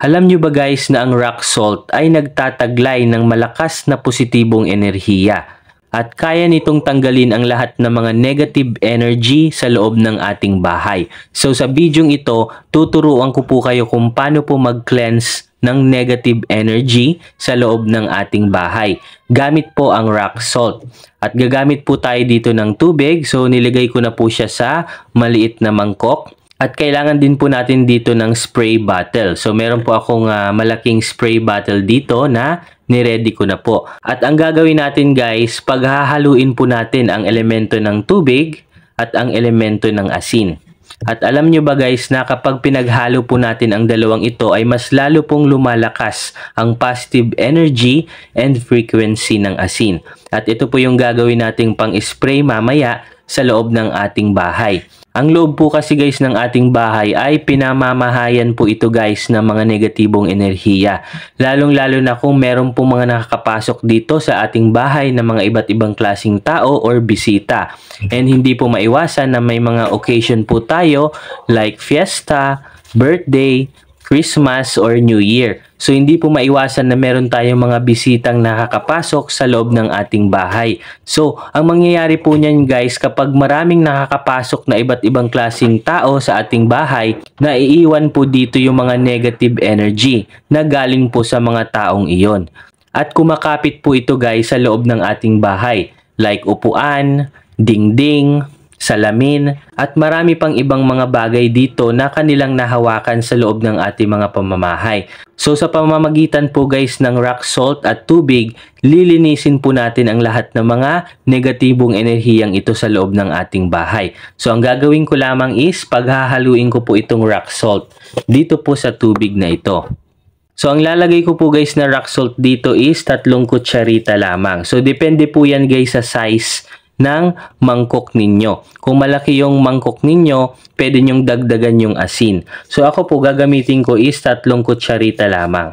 Alam nyo ba guys na ang rock salt ay nagtataglay ng malakas na positibong enerhiya at kaya nitong tanggalin ang lahat ng mga negative energy sa loob ng ating bahay. So sa bidyong ito, tuturuan ko po kayo kung paano po mag-cleanse ng negative energy sa loob ng ating bahay gamit po ang rock salt. At gagamit po tayo dito ng tubig so nilagay ko na po siya sa maliit na mangkok at kailangan din po natin dito ng spray bottle. So meron po akong uh, malaking spray bottle dito na niready ko na po. At ang gagawin natin guys, paghahaluin po natin ang elemento ng tubig at ang elemento ng asin. At alam nyo ba guys na kapag pinaghalo po natin ang dalawang ito ay mas lalo pong lumalakas ang positive energy and frequency ng asin. At ito po yung gagawin nating pang-spray mamaya sa loob ng ating bahay. Ang loob po kasi guys ng ating bahay ay pinamamahayan po ito guys ng mga negatibong enerhiya. Lalong lalo na kung meron po mga nakakapasok dito sa ating bahay na mga iba't ibang klasing tao or bisita. And hindi po maiwasan na may mga occasion po tayo like fiesta, birthday, Christmas or New Year. So hindi po maiwasan na meron tayong mga bisitang nakakapasok sa loob ng ating bahay. So ang mangyayari po niyan guys kapag maraming nakakapasok na iba't ibang klasing tao sa ating bahay, naiiwan po dito yung mga negative energy na galing po sa mga taong iyon. At kumakapit po ito guys sa loob ng ating bahay like upuan, dingding, salamin at marami pang ibang mga bagay dito na kanilang nahawakan sa loob ng ating mga pamamahay. So sa pamamagitan po guys ng rock salt at tubig, lilinisin po natin ang lahat ng mga negatibong enerhiyang ito sa loob ng ating bahay. So ang gagawin ko lamang is paghahaluin ko po itong rock salt dito po sa tubig na ito. So ang lalagay ko po guys na rock salt dito is tatlong kutsarita lamang. So depende po yan guys sa size ng mangkok ninyo. Kung malaki yung mangkok ninyo, pwede nyong dagdagan yung asin. So ako po gagamitin ko is tatlong kutsarita lamang.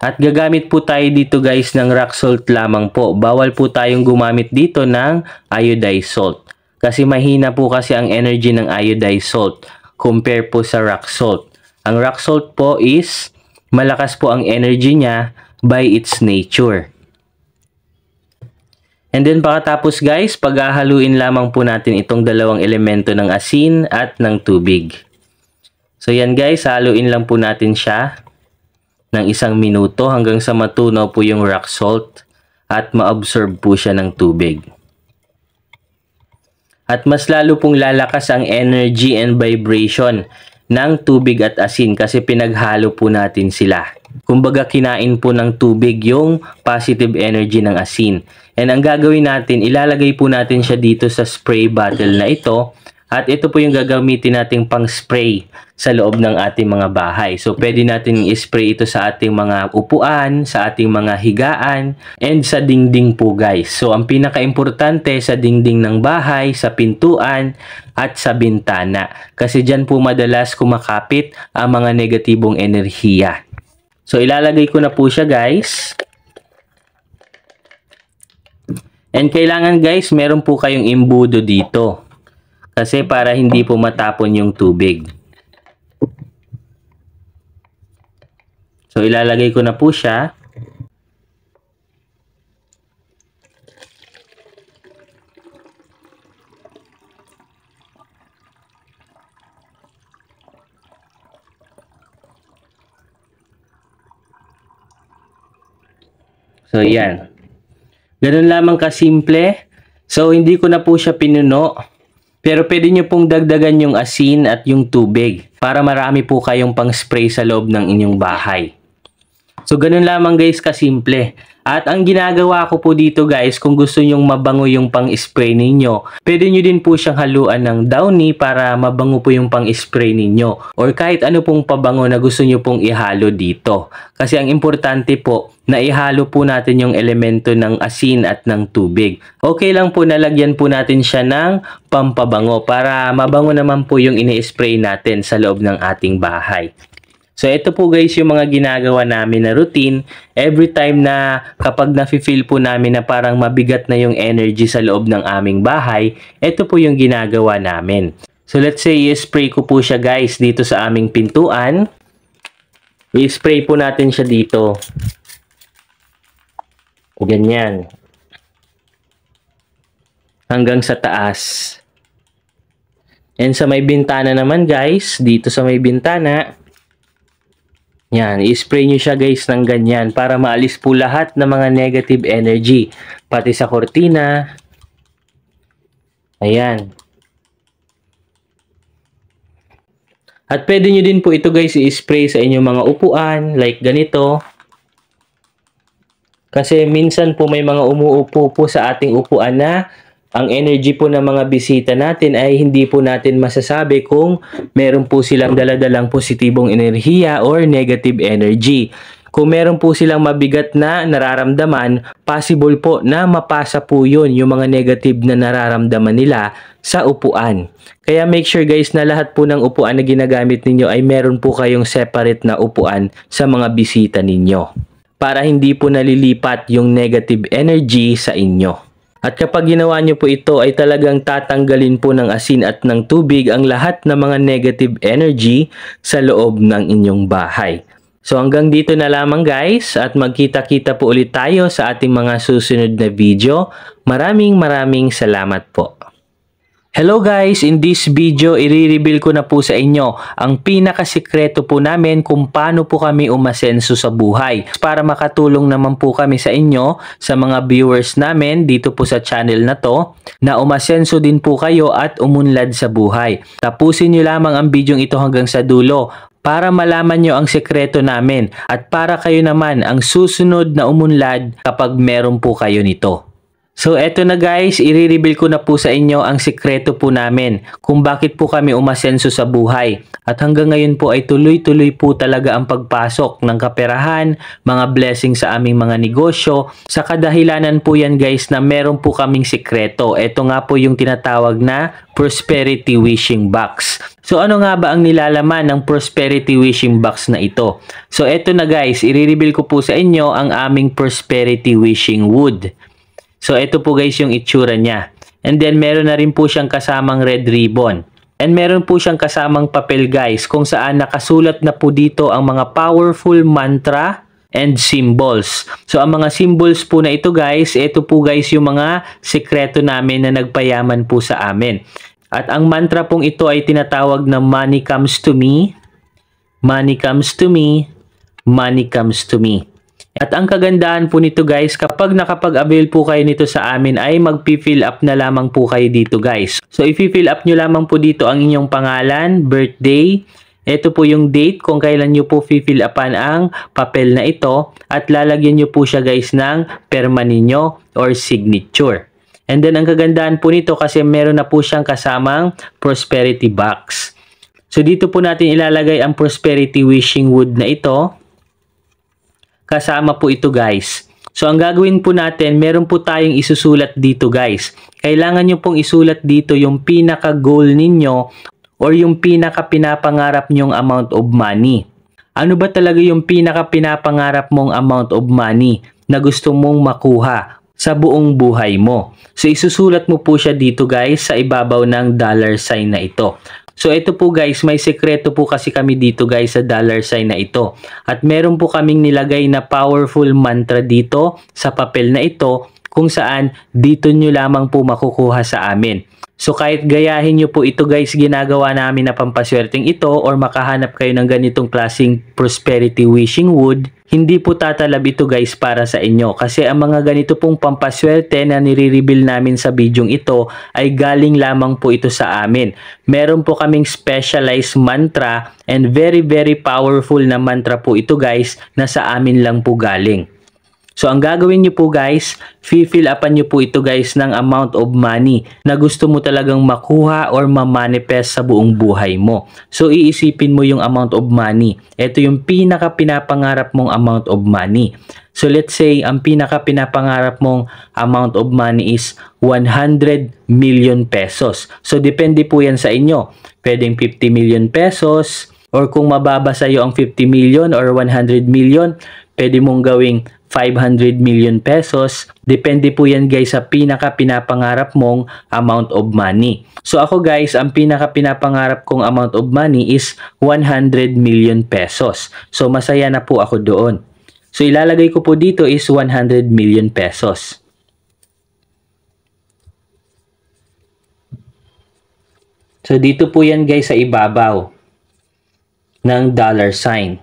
At gagamit po tayo dito guys ng rock salt lamang po. Bawal po tayong gumamit dito ng iodized salt. Kasi mahina po kasi ang energy ng iodized salt compare po sa rock salt. Ang rock salt po is malakas po ang energy niya by its nature. And then pagkatapos guys, paghahaluin lamang po natin itong dalawang elemento ng asin at ng tubig. So yan guys, haluin lang po natin siya ng isang minuto hanggang sa matunaw po yung rock salt at maabsorb po siya ng tubig. At mas lalo pong lalakas ang energy and vibration ng tubig at asin kasi pinaghalo po natin sila. Kumbaga kinain po ng tubig yung positive energy ng asin. And ang gagawin natin, ilalagay po natin siya dito sa spray bottle na ito at ito po yung gagamitin nating pang spray sa loob ng ating mga bahay. So pwede natin i-spray ito sa ating mga upuan, sa ating mga higaan, and sa dingding po guys. So ang pinaka-importante sa dingding ng bahay, sa pintuan, at sa bintana. Kasi dyan po madalas kumakapit ang mga negatibong enerhiya. So ilalagay ko na po siya guys. And kailangan guys, meron po kayong imbudo dito. Kasi para hindi po matapon yung tubig. So ilalagay ko na po siya. So, yan. Ganun lamang kasimple. So, hindi ko na po siya pinuno. Pero pwede nyo pong dagdagan yung asin at yung tubig para marami po kayong pang-spray sa loob ng inyong bahay. So, ganun lamang guys kasimple. At ang ginagawa ko po dito guys, kung gusto nyong mabango yung pang-spray ninyo, pwede nyo din po siyang haluan ng downy para mabango po yung pang-spray ninyo. Or kahit ano pong pabango na gusto nyo pong ihalo dito. Kasi ang importante po, na ihalo po natin yung elemento ng asin at ng tubig. Okay lang po nalagyan po natin siya ng pampabango para mabango naman po yung ini-spray natin sa loob ng ating bahay. So ito po guys yung mga ginagawa namin na routine every time na kapag nafe-feel po namin na parang mabigat na yung energy sa loob ng aming bahay, ito po yung ginagawa namin. So let's say i-spray ko po siya guys dito sa aming pintuan. I-spray po natin siya dito. O Ganyan. Hanggang sa taas. And sa may bintana naman guys, dito sa may bintana, yan, i-spray nyo siya guys ng ganyan para maalis po lahat ng mga negative energy. Pati sa kortina. Ayan. At pwede nyo din po ito guys i-spray sa inyong mga upuan like ganito. Kasi minsan po may mga umuupo po sa ating upuan na ang energy po ng mga bisita natin ay hindi po natin masasabi kung meron po silang daladalang positibong enerhiya or negative energy. Kung meron po silang mabigat na nararamdaman, possible po na mapasa po yun yung mga negative na nararamdaman nila sa upuan. Kaya make sure guys na lahat po ng upuan na ginagamit ninyo ay meron po kayong separate na upuan sa mga bisita ninyo para hindi po nalilipat yung negative energy sa inyo. At kapag ginawa nyo po ito ay talagang tatanggalin po ng asin at ng tubig ang lahat ng mga negative energy sa loob ng inyong bahay. So hanggang dito na lamang guys at magkita-kita po ulit tayo sa ating mga susunod na video. Maraming maraming salamat po. Hello guys! In this video, i-reveal ko na po sa inyo ang pinakasikreto po namin kung paano po kami umasenso sa buhay. Para makatulong naman po kami sa inyo, sa mga viewers namin dito po sa channel na to, na umasenso din po kayo at umunlad sa buhay. Tapusin nyo lamang ang video ito hanggang sa dulo para malaman nyo ang sikreto namin at para kayo naman ang susunod na umunlad kapag meron po kayo nito. So eto na guys, i-reveal ko na po sa inyo ang sikreto po namin kung bakit po kami umasenso sa buhay. At hanggang ngayon po ay tuloy-tuloy po talaga ang pagpasok ng kaperahan, mga blessings sa aming mga negosyo. Sa kadahilanan po yan guys na meron po kaming sikreto. Ito nga po yung tinatawag na Prosperity Wishing Box. So ano nga ba ang nilalaman ng Prosperity Wishing Box na ito? So eto na guys, i-reveal ko po sa inyo ang aming Prosperity Wishing Wood. So ito po guys yung itsura niya. And then meron na rin po siyang kasamang red ribbon. And meron po siyang kasamang papel guys kung saan nakasulat na po dito ang mga powerful mantra and symbols. So ang mga symbols po na ito guys, ito po guys yung mga sekreto namin na nagpayaman po sa amin. At ang mantra pong ito ay tinatawag na money comes to me, money comes to me, money comes to me. At ang kagandahan po nito guys, kapag nakapag-avail po kayo nito sa amin ay magpi-fill up na lamang po kayo dito guys. So i-fill up nyo lamang po dito ang inyong pangalan, birthday, ito po yung date kung kailan nyo po fill upan ang papel na ito at lalagyan nyo po siya guys ng perma ninyo or signature. And then ang kagandahan po nito kasi meron na po siyang kasamang prosperity box. So dito po natin ilalagay ang prosperity wishing wood na ito kasama po ito guys. So ang gagawin po natin, meron po tayong isusulat dito guys. Kailangan nyo pong isulat dito yung pinaka goal ninyo or yung pinaka pinapangarap nyong amount of money. Ano ba talaga yung pinaka pinapangarap mong amount of money na gusto mong makuha sa buong buhay mo. So isusulat mo po siya dito guys sa ibabaw ng dollar sign na ito. So ito po guys, may sekreto po kasi kami dito guys sa dollar sign na ito. At meron po kaming nilagay na powerful mantra dito sa papel na ito kung saan dito nyo lamang po makukuha sa amin. So kahit gayahin nyo po ito guys, ginagawa namin na pampaswerteng ito or makahanap kayo ng ganitong klaseng prosperity wishing wood, hindi po tatalab ito guys para sa inyo kasi ang mga ganito pong pampaswerte na nire-reveal namin sa bidyong ito ay galing lamang po ito sa amin. Meron po kaming specialized mantra and very very powerful na mantra po ito guys na sa amin lang po galing. So ang gagawin nyo po guys, fill upan nyo po ito guys ng amount of money na gusto mo talagang makuha or mamanifest sa buong buhay mo. So iisipin mo yung amount of money. Ito yung pinaka pinapangarap mong amount of money. So let's say ang pinaka pinapangarap mong amount of money is 100 million pesos. So depende po yan sa inyo. Pwedeng 50 million pesos or kung mababa sa iyo ang 50 million or 100 million, pwede mong gawing 500 million pesos. Depende po yan guys sa pinaka pinapangarap mong amount of money. So ako guys, ang pinaka pinapangarap kong amount of money is 100 million pesos. So masaya na po ako doon. So ilalagay ko po dito is 100 million pesos. So dito po yan guys sa ibabaw ng dollar sign.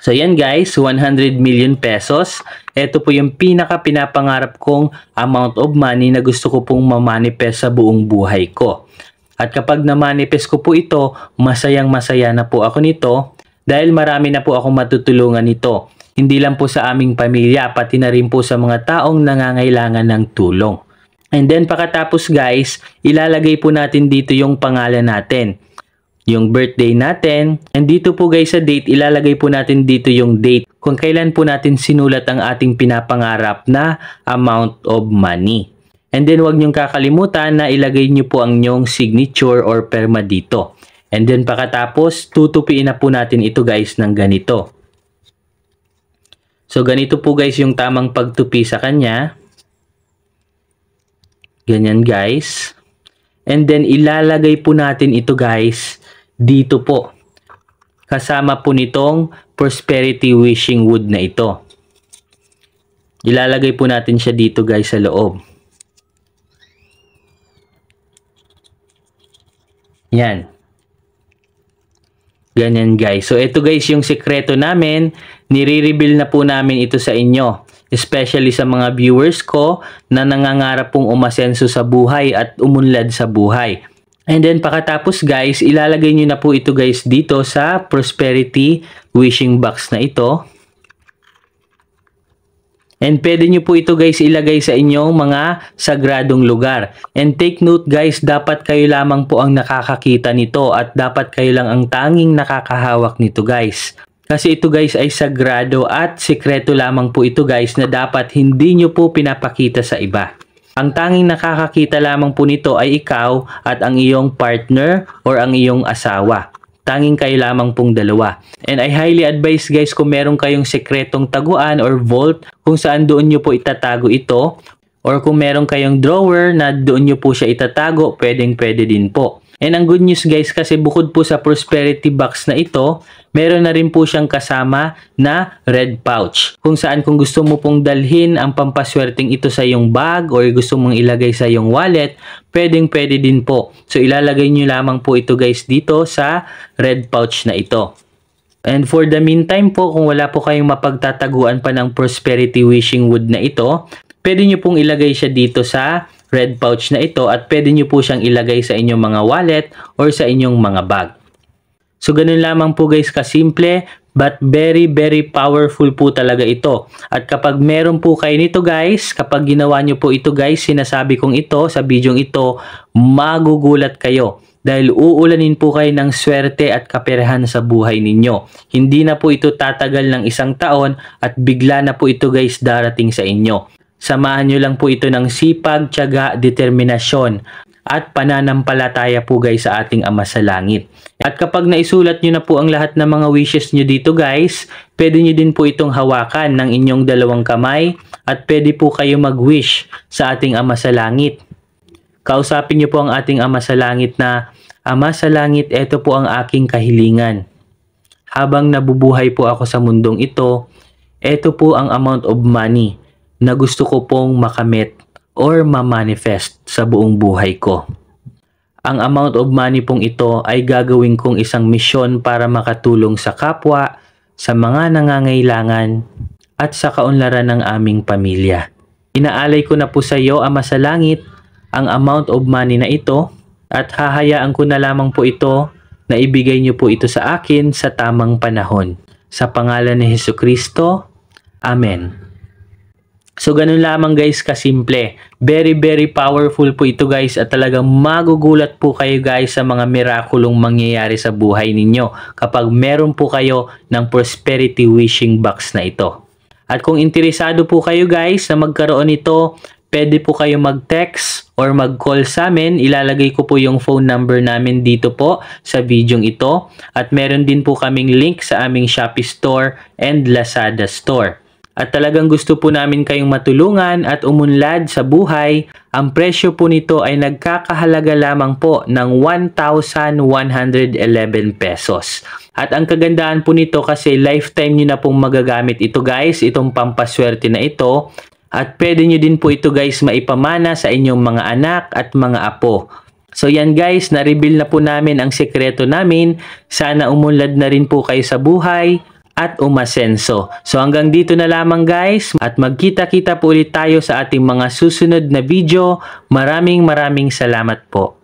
So yan guys, 100 million pesos. Ito po yung pinaka pinapangarap kong amount of money na gusto ko pong mamanifest sa buong buhay ko. At kapag na-manifest ko po ito, masayang masaya na po ako nito dahil marami na po akong matutulungan nito. Hindi lang po sa aming pamilya, pati na rin po sa mga taong nangangailangan ng tulong. And then pakatapos guys, ilalagay po natin dito yung pangalan natin yung birthday natin. And dito po guys sa date, ilalagay po natin dito yung date kung kailan po natin sinulat ang ating pinapangarap na amount of money. And then wag niyong kakalimutan na ilagay niyo po ang inyong signature or perma dito. And then pagkatapos, tutupiin na po natin ito guys ng ganito. So ganito po guys yung tamang pagtupi sa kanya. Ganyan guys. And then ilalagay po natin ito guys dito po. Kasama po nitong prosperity wishing wood na ito. Ilalagay po natin siya dito guys sa loob. Yan. Ganyan guys. So ito guys yung sekreto namin. Nire-reveal na po namin ito sa inyo. Especially sa mga viewers ko na nangangarap pong umasenso sa buhay at umunlad sa buhay. And then pakatapos guys, ilalagay nyo na po ito guys dito sa prosperity wishing box na ito. And pwede nyo po ito guys ilagay sa inyong mga sagradong lugar. And take note guys, dapat kayo lamang po ang nakakakita nito at dapat kayo lang ang tanging nakakahawak nito guys. Kasi ito guys ay sagrado at sikreto lamang po ito guys na dapat hindi nyo po pinapakita sa iba. Ang tanging nakakakita lamang po nito ay ikaw at ang iyong partner or ang iyong asawa. Tanging kayo lamang pong dalawa. And I highly advise guys kung meron kayong sekretong taguan or vault kung saan doon nyo po itatago ito or kung meron kayong drawer na doon nyo po siya itatago, pwedeng pwede din po. And ang good news guys kasi bukod po sa prosperity box na ito, meron na rin po siyang kasama na red pouch. Kung saan kung gusto mo pong dalhin ang pampaswerteng ito sa iyong bag or gusto mong ilagay sa iyong wallet, pwedeng pwede din po. So ilalagay nyo lamang po ito guys dito sa red pouch na ito. And for the meantime po, kung wala po kayong mapagtataguan pa ng prosperity wishing wood na ito, pwede nyo pong ilagay siya dito sa red pouch na ito at pwede nyo po siyang ilagay sa inyong mga wallet or sa inyong mga bag. So ganun lamang po guys kasimple but very very powerful po talaga ito. At kapag meron po kayo nito guys, kapag ginawa nyo po ito guys, sinasabi kong ito sa bidyong ito, magugulat kayo dahil uulanin po kayo ng swerte at kaperahan sa buhay ninyo. Hindi na po ito tatagal ng isang taon at bigla na po ito guys darating sa inyo. Samahan nyo lang po ito ng sipag, tiyaga, determinasyon at pananampalataya po guys sa ating Ama sa Langit. At kapag naisulat nyo na po ang lahat ng mga wishes nyo dito guys, pwede nyo din po itong hawakan ng inyong dalawang kamay at pwede po kayo mag-wish sa ating Ama sa Langit. Kausapin nyo po ang ating Ama sa Langit na, Ama sa Langit, ito po ang aking kahilingan. Habang nabubuhay po ako sa mundong ito, ito po ang amount of money na gusto ko pong makamit or ma-manifest sa buong buhay ko. Ang amount of money pong ito ay gagawin kong isang misyon para makatulong sa kapwa, sa mga nangangailangan, at sa kaunlaran ng aming pamilya. Inaalay ko na po sa iyo, Ama sa Langit, ang amount of money na ito at hahayaan ko na lamang po ito na ibigay niyo po ito sa akin sa tamang panahon. Sa pangalan ni Heso Kristo, Amen. So, ganun lamang guys, kasimple. Very, very powerful po ito guys at talagang magugulat po kayo guys sa mga mirakulong mangyayari sa buhay ninyo kapag meron po kayo ng prosperity wishing box na ito. At kung interesado po kayo guys na magkaroon ito, pwede po kayo mag-text or mag-call sa amin. Ilalagay ko po yung phone number namin dito po sa videong ito. At meron din po kaming link sa aming Shopee store and Lazada store at talagang gusto po namin kayong matulungan at umunlad sa buhay, ang presyo po nito ay nagkakahalaga lamang po ng 1,111 pesos. At ang kagandahan po nito kasi lifetime nyo na pong magagamit ito guys, itong pampaswerte na ito. At pwede nyo din po ito guys maipamana sa inyong mga anak at mga apo. So yan guys, na-reveal na po namin ang sekreto namin. Sana umunlad na rin po kayo sa buhay at umasenso. So hanggang dito na lamang guys at magkita-kita po ulit tayo sa ating mga susunod na video. Maraming maraming salamat po.